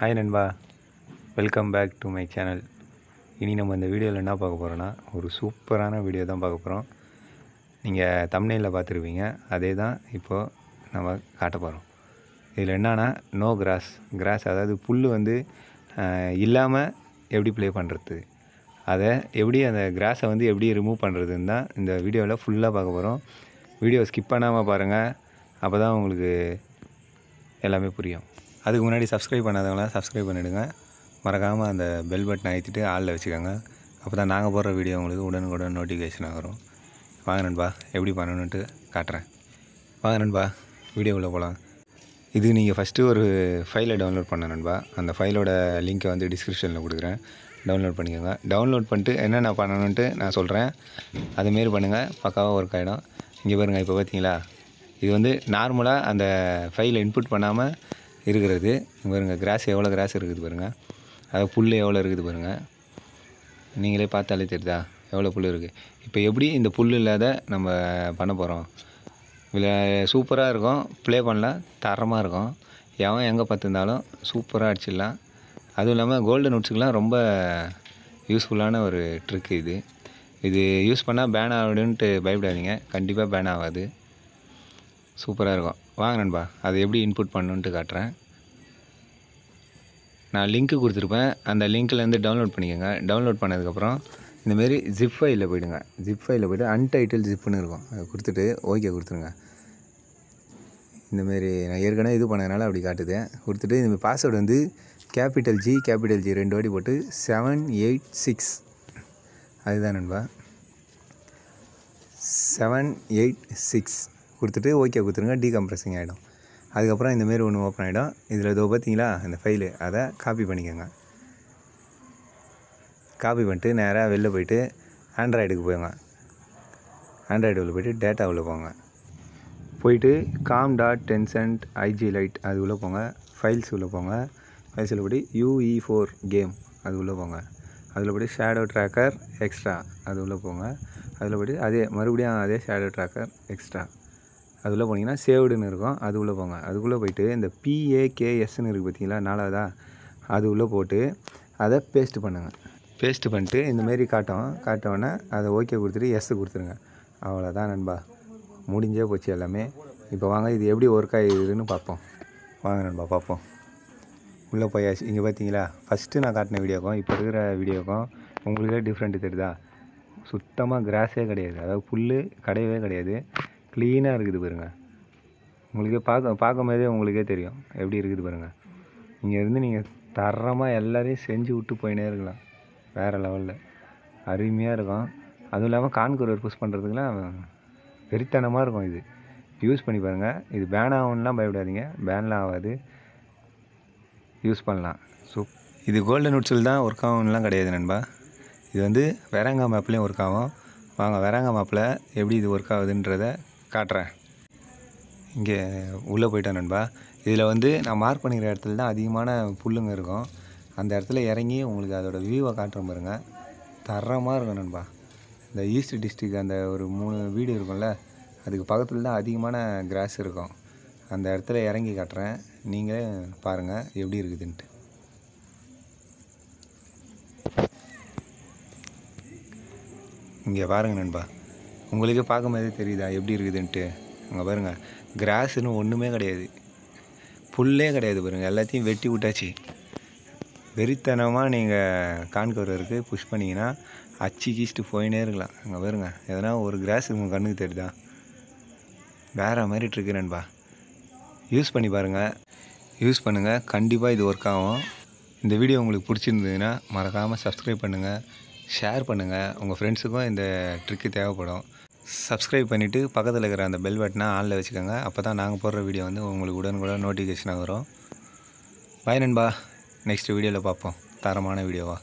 hi நண்பா welcome back to my channel இனி நம்ம இந்த வீடியோவில் என்ன பார்க்க போகிறோன்னா ஒரு சூப்பரான வீடியோ தான் பார்க்க போகிறோம் நீங்கள் தமிழ்நெல்லில் பார்த்துருப்பீங்க அதே தான் இப்போது நம்ம காட்ட போகிறோம் இதில் என்னென்னா நோ கிராஸ் கிராஸ் அதாவது புல் வந்து இல்லாமல் எப்படி ப்ளே பண்ணுறது அதை எப்படி அந்த கிராஸை வந்து எப்படி ரிமூவ் பண்ணுறதுன்னு தான் இந்த வீடியோவில் ஃபுல்லாக பார்க்க போகிறோம் வீடியோ ஸ்கிப் பண்ணாமல் பாருங்கள் அப்போ தான் உங்களுக்கு எல்லாமே புரியும் அதுக்கு முன்னாடி சப்ஸ்கிரைப் பண்ணாதவங்களாம் சப்ஸ்கிரைப் பண்ணிவிடுங்க மறக்காமல் அந்த பெல் பட்டனை அழுத்திட்டு ஆளில் வச்சுக்கோங்க அப்போ தான் நாங்கள் போடுற வீடியோ உங்களுக்கு உடனுக்குடன் நோட்டிஃபிகேஷன் ஆகிறோம் வாங்க நண்பா எப்படி பண்ணணுன்ட்டு காட்டுறேன் வாங்க நண்பா வீடியோவில் போகலாம் இது நீங்கள் ஃபஸ்ட்டு ஒரு ஃபைலை டவுன்லோட் பண்ண நண்பா அந்த ஃபைலோட லிங்க்கை வந்து டிஸ்கிரிப்ஷனில் கொடுக்குறேன் டவுன்லோட் பண்ணிக்கோங்க டவுன்லோட் பண்ணிட்டு என்னென்ன பண்ணணுன்ட்டு நான் சொல்கிறேன் அதுமாரி பண்ணுங்கள் பக்காவாக ஒர்க் ஆகிடும் இங்கே பாருங்கள் இப்போ பார்த்தீங்களா இது வந்து நார்மலாக அந்த ஃபைலை இன்புட் பண்ணாமல் இருக்கிறது பாருங்கள் கிராஸ் எவ்வளோ கிராஸ் இருக்குது பாருங்கள் அது புல் எவ்வளோ இருக்குது பாருங்கள் நீங்களே பார்த்தாலே தெரியுதா எவ்வளோ புல் இருக்குது இப்போ எப்படி இந்த புல் இல்லாத நம்ம பண்ண போகிறோம் இதில் சூப்பராக இருக்கும் ப்ளே பண்ணலாம் தரமாக இருக்கும் எவன் எங்கே பார்த்துருந்தாலும் சூப்பராக அடிச்சிடலாம் அதுவும் இல்லாமல் கோல்டன் உட்ஸுக்கெலாம் ரொம்ப யூஸ்ஃபுல்லான ஒரு ட்ரிக் இது இது யூஸ் பண்ணால் பேன் ஆகிடுன்ட்டு பயப்படாதீங்க கண்டிப்பாக பேன் ஆகாது சூப்பராக இருக்கும் வாங்க நண்பா அது எப்படி இன்புட் பண்ணுன்ட்டு காட்டுறேன் நான் லிங்க்கு கொடுத்துருப்பேன் அந்த லிங்க்லேருந்து டவுன்லோட் பண்ணிக்கோங்க டவுன்லோட் பண்ணதுக்கப்புறம் இந்தமாரி ஜிப் ஃபைலில் போயிடுங்க ஜிப் ஃபைலில் போய்ட்டு அன்டைட்டில் ஜிப்புன்னு இருக்கும் அதை கொடுத்துட்டு ஓகே கொடுத்துருங்க இந்தமாரி நான் ஏற்கனவே இது பண்ணதுனால அப்படி காட்டுது கொடுத்துட்டு இந்த பாஸ்வேர்டு வந்து கேபிட்டல் ஜி கேபிட்டல் ஜி ரெண்டு வாட்டி போட்டு செவன் எயிட் சிக்ஸ் அதுதான் நண்பா செவன் எயிட் சிக்ஸ் கொடுத்துட்டு ஓகே கொடுத்துருங்க டீகம்ப்ரெஸிங் ஆகிடும் அதுக்கப்புறம் இந்தமாரி ஒன்று ஓப்பன் ஆகிடும் இதில் இதோ பார்த்தீங்களா இந்த ஃபைலு அதை காப்பி பண்ணிக்கோங்க காப்பி பண்ணிட்டு நேராக வெளில போயிட்டு ஆண்ட்ராய்டுக்கு உள்ள போய்ட்டு டேட்டா உள்ளே போங்க போயிட்டு com dot Tencent IG lite அது உள்ளே போங்க ஃபைல்ஸ் உள்ளே போங்க ஃபைல்ஸில் உள்ளபடி யூஇ ஃபோர் கேம் அது உள்ளே போங்க அதில் படி ஷேடோ ட்ராக்கர் எக்ஸ்ட்ரா அது உள்ளே போங்க அதில் போய்ட்டு அதே மறுபடியும் அதே ஷேடோ ட்ராக்கர் எக்ஸ்ட்ரா அதில் போனீங்கன்னா சேவ்டுன்னு இருக்கும் அது உள்ளே போங்க அதுக்குள்ளே போயிட்டு இந்த பிஏகேஎஸ்ன்னு இருக்குது பார்த்தீங்களா நாலாவதா அது உள்ளே போட்டு அதை பேஸ்ட்டு பண்ணுங்கள் பேஸ்ட்டு பண்ணிட்டு இந்தமாரி காட்டும் காட்டோன்னே அதை ஓகே கொடுத்துட்டு எஸ்ஸு கொடுத்துருங்க அவ்வளோதான் நண்பா முடிஞ்சே போச்சு எல்லாமே இப்போ வாங்க இது எப்படி ஒர்க் ஆகிடுதுன்னு பார்ப்போம் வாங்க நண்பா பார்ப்போம் உள்ளே போயாச்சு இங்கே பார்த்தீங்களா ஃபஸ்ட்டு நான் காட்டின வீடியோக்கும் இப்போ இருக்கிற வீடியோக்கும் உங்களுக்கே டிஃப்ரெண்ட்டு தெரியுதா சுத்தமாக கிராஸே கிடையாது அதாவது புல் கிடையவே கிடையாது க்ளீனாக இருக்குது பாருங்கள் உங்களுக்கே பார்க்க பார்க்கும் போதே உங்களுக்கே தெரியும் எப்படி இருக்குது பாருங்கள் இங்கே இருந்து நீங்கள் தரமாக எல்லாரையும் செஞ்சு விட்டு போயினே இருக்கலாம் வேறு லெவலில் அருமையாக இருக்கும் அதுவும் இல்லாமல் கான்குரர் புஷ் பண்ணுறதுக்குலாம் வெறித்தனமாக இருக்கும் இது யூஸ் பண்ணி பாருங்கள் இது பேன் ஆகும்லாம் பயப்படாதீங்க பேன்லாம் ஆகாது யூஸ் பண்ணலாம் ஸோ இது கோல்டன் உட்ஸில் தான் ஒர்க் ஆகும்லாம் கிடையாது நண்பா இது வந்து வேறங்கா மேப்லேயும் ஒர்க் ஆகும் வாங்க வேறங்கா மேப்பில் எப்படி இது ஒர்க் ஆகுதுன்றதை காட்டுறேன் இங்கே உள்ளே போயிட்டேன் நண்பா இதில் வந்து நான் மார்க் பண்ணிக்கிற இடத்துல தான் அதிகமான புல்லுங்க இருக்கும் அந்த இடத்துல இறங்கி உங்களுக்கு அதோடய வியூவை காட்டுற பாருங்கள் தரமாக இருக்கும் நண்பா இந்த ஈஸ்ட் டிஸ்ட்ரிக் அந்த ஒரு மூணு வீடு இருக்கும்ல அதுக்கு பக்கத்தில் தான் அதிகமான கிராஸ் இருக்கும் அந்த இடத்துல இறங்கி காட்டுறேன் நீங்களே பாருங்கள் எப்படி இருக்குதுன்ட்டு இங்கே பாருங்கள் நண்பா உங்களுக்கே பார்க்கும்போதே தெரியுதா எப்படி இருக்குதுன்ட்டு அங்கே பாருங்கள் கிராஸ்ன்னு ஒன்றுமே கிடையாது புல்லே கிடையாது பாருங்கள் எல்லாத்தையும் வெட்டி விட்டாச்சு வெறித்தனமாக நீங்கள் இருக்குது புஷ் பண்ணிங்கன்னா அச்சு கீச்சிட்டு போயினே இருக்கலாம் அங்கே பாருங்க எதனா ஒரு கிராஸ் உங்கள் கண்ணுக்கு தெரியுதா வேறு மாதிரி இருக்கிறேன்பா யூஸ் பண்ணி பாருங்கள் யூஸ் பண்ணுங்கள் கண்டிப்பாக இது ஒர்க் ஆகும் இந்த வீடியோ உங்களுக்கு பிடிச்சிருந்ததுன்னா மறக்காமல் சப்ஸ்கிரைப் பண்ணுங்கள் ஷேர் பண்ணுங்கள் உங்கள் ஃப்ரெண்ட்ஸுக்கும் இந்த ட்ரிக்கு தேவைப்படும் சப்ஸ்கிரைப் பண்ணிவிட்டு பக்கத்தில் இருக்கிற அந்த பெல் பட்டனை ஆனில் வச்சுக்கோங்க அப்போ தான் நாங்கள் போடுற வீடியோ வந்து உங்களுக்கு உடனுக்குடன் நோட்டிஃபிகேஷனாக வரும் பாய் நண்பா நெக்ஸ்ட் வீடியோவில் பார்ப்போம் தரமான வீடியோவா